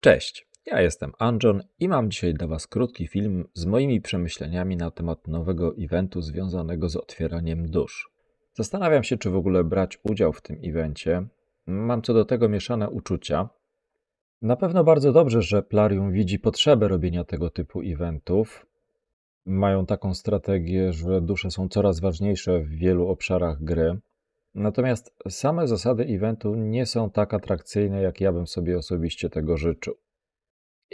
Cześć, ja jestem Anjon i mam dzisiaj dla Was krótki film z moimi przemyśleniami na temat nowego eventu związanego z otwieraniem dusz. Zastanawiam się, czy w ogóle brać udział w tym evencie. Mam co do tego mieszane uczucia. Na pewno bardzo dobrze, że Plarium widzi potrzebę robienia tego typu eventów. Mają taką strategię, że dusze są coraz ważniejsze w wielu obszarach gry. Natomiast same zasady eventu nie są tak atrakcyjne, jak ja bym sobie osobiście tego życzył.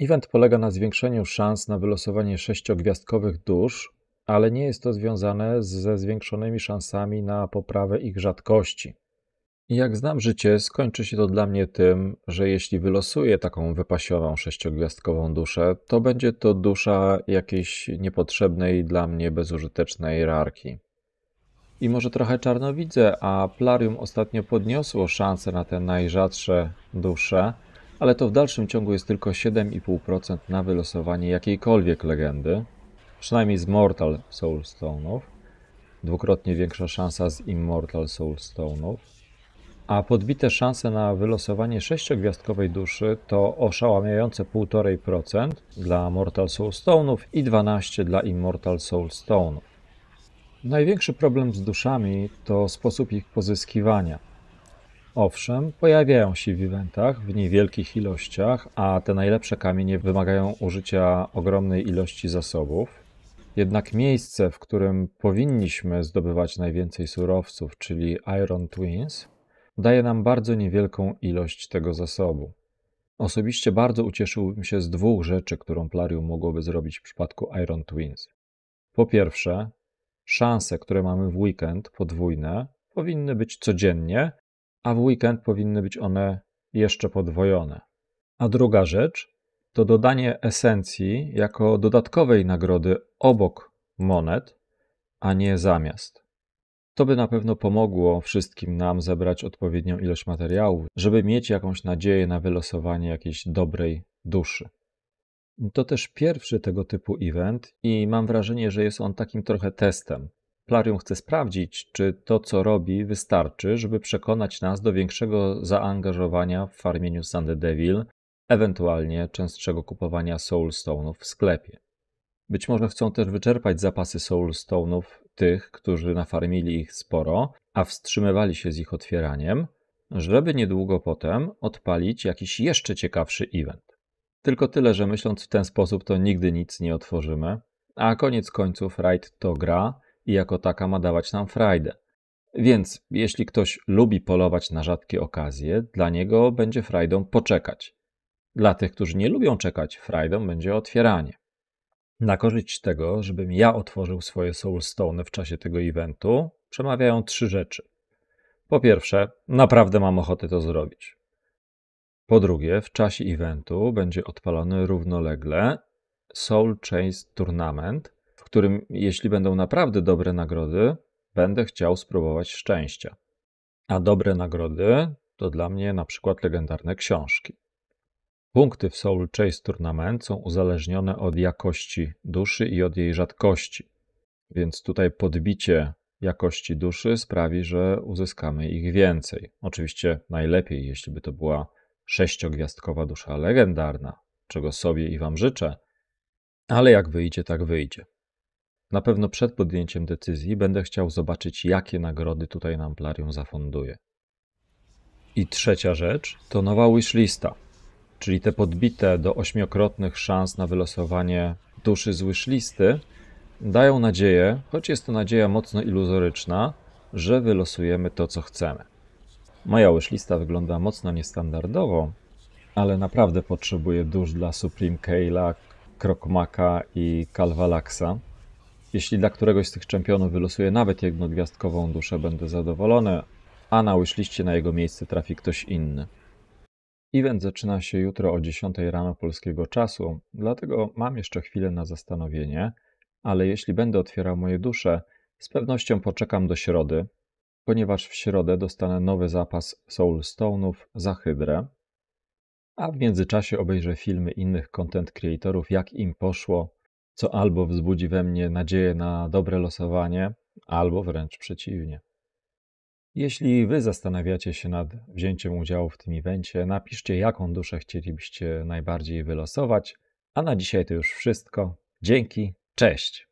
Event polega na zwiększeniu szans na wylosowanie sześciogwiazdkowych dusz, ale nie jest to związane ze zwiększonymi szansami na poprawę ich rzadkości. Jak znam życie, skończy się to dla mnie tym, że jeśli wylosuję taką wypasioną sześciogwiazdkową duszę, to będzie to dusza jakiejś niepotrzebnej dla mnie bezużytecznej rarki. I może trochę czarnowidzę, a Plarium ostatnio podniosło szanse na te najrzadsze dusze, ale to w dalszym ciągu jest tylko 7,5% na wylosowanie jakiejkolwiek legendy, przynajmniej z Mortal Soulstone'ów, dwukrotnie większa szansa z Immortal Soulstone'ów, a podbite szanse na wylosowanie sześciogwiazdkowej duszy to oszałamiające 1,5% dla Mortal Soulstone'ów i 12 dla Immortal Soulstone'ów. Największy problem z duszami to sposób ich pozyskiwania. Owszem, pojawiają się w eventach w niewielkich ilościach, a te najlepsze kamienie wymagają użycia ogromnej ilości zasobów. Jednak miejsce, w którym powinniśmy zdobywać najwięcej surowców, czyli Iron Twins, daje nam bardzo niewielką ilość tego zasobu. Osobiście bardzo ucieszyłbym się z dwóch rzeczy, którą Plarium mogłoby zrobić w przypadku Iron Twins. Po pierwsze, Szanse, które mamy w weekend, podwójne, powinny być codziennie, a w weekend powinny być one jeszcze podwojone. A druga rzecz to dodanie esencji jako dodatkowej nagrody obok monet, a nie zamiast. To by na pewno pomogło wszystkim nam zebrać odpowiednią ilość materiału, żeby mieć jakąś nadzieję na wylosowanie jakiejś dobrej duszy. To też pierwszy tego typu event i mam wrażenie, że jest on takim trochę testem. Plarium chce sprawdzić, czy to, co robi, wystarczy, żeby przekonać nas do większego zaangażowania w farmieniu Sand Devil, ewentualnie częstszego kupowania Soulstone'ów w sklepie. Być może chcą też wyczerpać zapasy Soulstone'ów tych, którzy nafarmili ich sporo, a wstrzymywali się z ich otwieraniem, żeby niedługo potem odpalić jakiś jeszcze ciekawszy event. Tylko tyle, że myśląc w ten sposób, to nigdy nic nie otworzymy, a koniec końców rajd to gra i jako taka ma dawać nam frajdę. Więc jeśli ktoś lubi polować na rzadkie okazje, dla niego będzie frajdą poczekać. Dla tych, którzy nie lubią czekać, frajdą będzie otwieranie. Na korzyść tego, żebym ja otworzył swoje soulstone w czasie tego eventu, przemawiają trzy rzeczy. Po pierwsze, naprawdę mam ochotę to zrobić. Po drugie, w czasie eventu będzie odpalony równolegle Soul Chase Tournament, w którym jeśli będą naprawdę dobre nagrody, będę chciał spróbować szczęścia. A dobre nagrody to dla mnie na przykład legendarne książki. Punkty w Soul Chase Tournament są uzależnione od jakości duszy i od jej rzadkości, więc tutaj podbicie jakości duszy sprawi, że uzyskamy ich więcej. Oczywiście najlepiej, jeśli by to była sześciogwiazdkowa dusza legendarna, czego sobie i Wam życzę, ale jak wyjdzie, tak wyjdzie. Na pewno przed podjęciem decyzji będę chciał zobaczyć, jakie nagrody tutaj nam Plarium zafunduje. I trzecia rzecz to nowa wishlista, czyli te podbite do ośmiokrotnych szans na wylosowanie duszy z wishlisty dają nadzieję, choć jest to nadzieja mocno iluzoryczna, że wylosujemy to, co chcemy. Moja wishlista wygląda mocno niestandardowo, ale naprawdę potrzebuję dusz dla Supreme Kale'a, Krokmaka i Kalwalaksa. Jeśli dla któregoś z tych czempionów wylosuję nawet jedną gwiazdkową duszę, będę zadowolony, a na wishliście na jego miejsce trafi ktoś inny. Event zaczyna się jutro o 10 rano polskiego czasu, dlatego mam jeszcze chwilę na zastanowienie, ale jeśli będę otwierał moje dusze, z pewnością poczekam do środy, ponieważ w środę dostanę nowy zapas Soulstone'ów za Hydrę, a w międzyczasie obejrzę filmy innych content creatorów, jak im poszło, co albo wzbudzi we mnie nadzieję na dobre losowanie, albo wręcz przeciwnie. Jeśli Wy zastanawiacie się nad wzięciem udziału w tym evencie, napiszcie, jaką duszę chcielibyście najbardziej wylosować. A na dzisiaj to już wszystko. Dzięki, cześć!